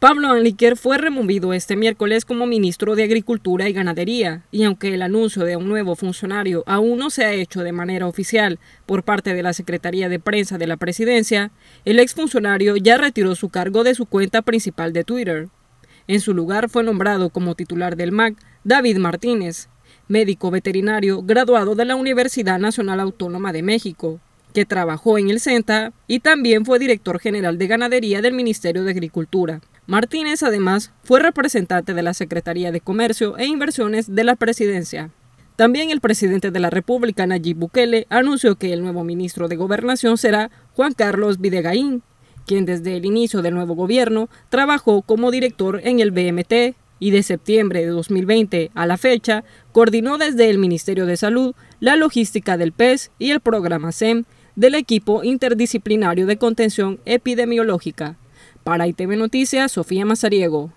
Pablo Anliquer fue removido este miércoles como ministro de Agricultura y Ganadería, y aunque el anuncio de un nuevo funcionario aún no se ha hecho de manera oficial por parte de la Secretaría de Prensa de la Presidencia, el exfuncionario ya retiró su cargo de su cuenta principal de Twitter. En su lugar fue nombrado como titular del MAC David Martínez, médico veterinario graduado de la Universidad Nacional Autónoma de México, que trabajó en el CENTA y también fue director general de ganadería del Ministerio de Agricultura. Martínez, además, fue representante de la Secretaría de Comercio e Inversiones de la Presidencia. También el presidente de la República, Nayib Bukele, anunció que el nuevo ministro de Gobernación será Juan Carlos Videgaín, quien desde el inicio del nuevo gobierno trabajó como director en el BMT y de septiembre de 2020 a la fecha coordinó desde el Ministerio de Salud la logística del PES y el programa SEM del equipo interdisciplinario de contención epidemiológica. Para ITV Noticias, Sofía Mazariego.